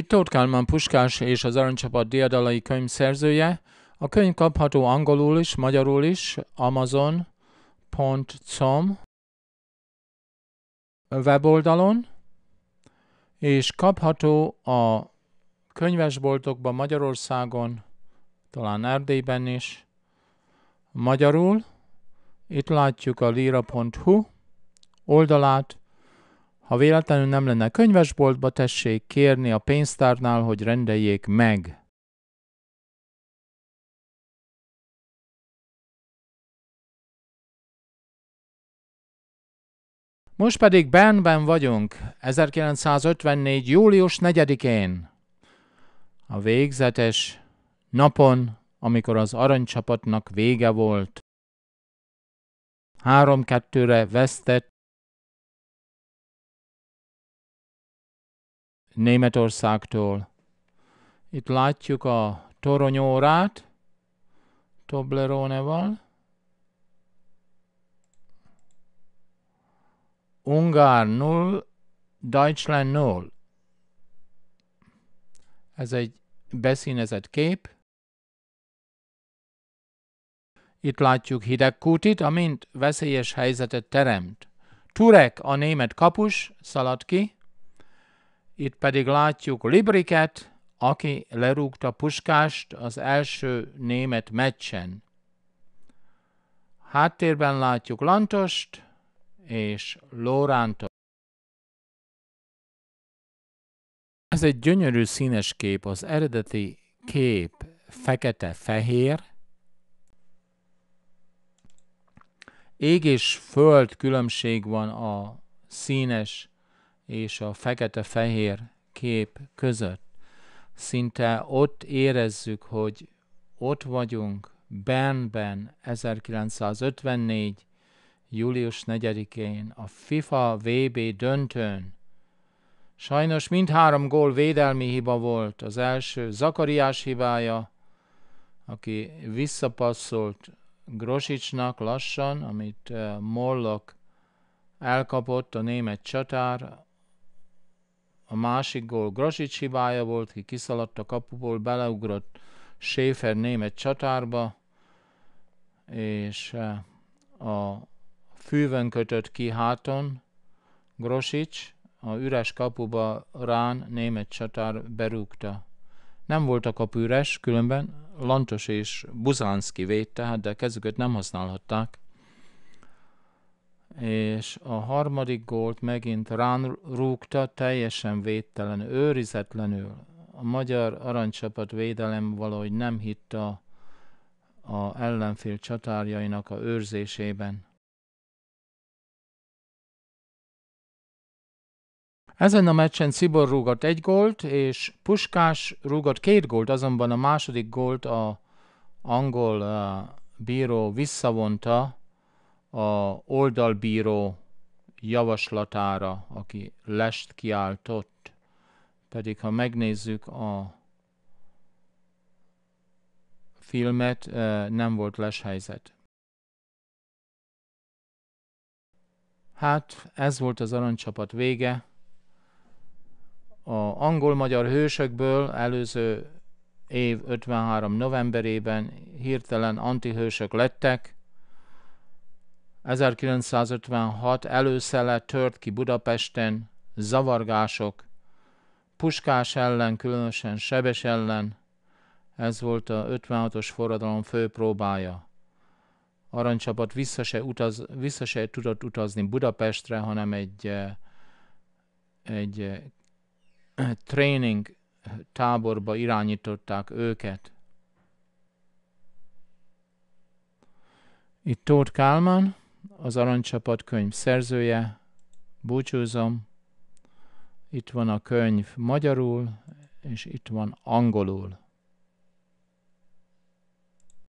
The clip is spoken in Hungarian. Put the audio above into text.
Itt Tóth Kálmán Puskás és az Aranycsapat diadalai könyv szerzője. A könyv kapható angolul is, magyarul is, amazon.com weboldalon, és kapható a könyvesboltokban Magyarországon, talán Erdélyben is, magyarul. Itt látjuk a lira.hu oldalát, ha véletlenül nem lenne könyvesboltba, tessék kérni a pénztárnál, hogy rendeljék meg. Most pedig Bernben vagyunk, 1954. július 4-én. A végzetes napon, amikor az aranycsapatnak vége volt. 3-2-re vesztett Németországtól. Itt látjuk a toronyórát Toblerone-val. Ungár 0, Deutschland 0. Ez egy beszínezett kép. Itt látjuk Hidegkútit, amint veszélyes helyzetet teremt. Turek, a német kapus, szalad ki. Itt pedig látjuk Libriket, aki lerúgta puskást az első német meccsen. Háttérben látjuk Lantost és Lórántot. Ez egy gyönyörű színes kép, az eredeti kép fekete-fehér, ég és föld különbség van a színes és a fekete-fehér kép között. Szinte ott érezzük, hogy ott vagyunk Bernben 1954. július 4-én a FIFA VB döntőn. Sajnos mindhárom gól védelmi hiba volt. Az első Zakariás hibája, aki visszapasszolt Grosicsnak lassan, amit eh, Mollok elkapott a német csatár, a másik gól Grosics hibája volt, ki kiszaladt a kapuból, beleugrott Schäfer német csatárba, és eh, a fűvön kötött ki háton Grosics, a üres kapuba rán német csatár berúgta. Nem volt a kapu üres, különben Lantos és Buzánszki védte, hát de kezüket nem használhatták és a harmadik gólt megint rán rúgta, teljesen védtelen, őrizetlenül. A magyar aranycsapat védelem valahogy nem hitt a, a ellenfél csatárjainak a őrzésében. Ezen a meccsen Cibor rúgott egy gólt, és Puskás rúgott két gólt, azonban a második gólt a angol a eh, bíró visszavonta, a oldalbíró javaslatára, aki lest kiáltott, pedig ha megnézzük a filmet, eh, nem volt les helyzet. Hát ez volt az aranycsapat vége. A angol-magyar hősökből előző év 53. novemberében hirtelen antihősök lettek, 1956 előszele tört ki Budapesten zavargások, Puskás ellen, különösen Sebes ellen, ez volt a 56-os forradalom fő próbája. Arancsapat vissza se, utaz, vissza se tudott utazni Budapestre, hanem egy, eh, egy eh, tréning táborba irányították őket. Itt Tóth Kálmán, az Aranycsapat könyv szerzője. Búcsúzom. Itt van a könyv magyarul, és itt van angolul.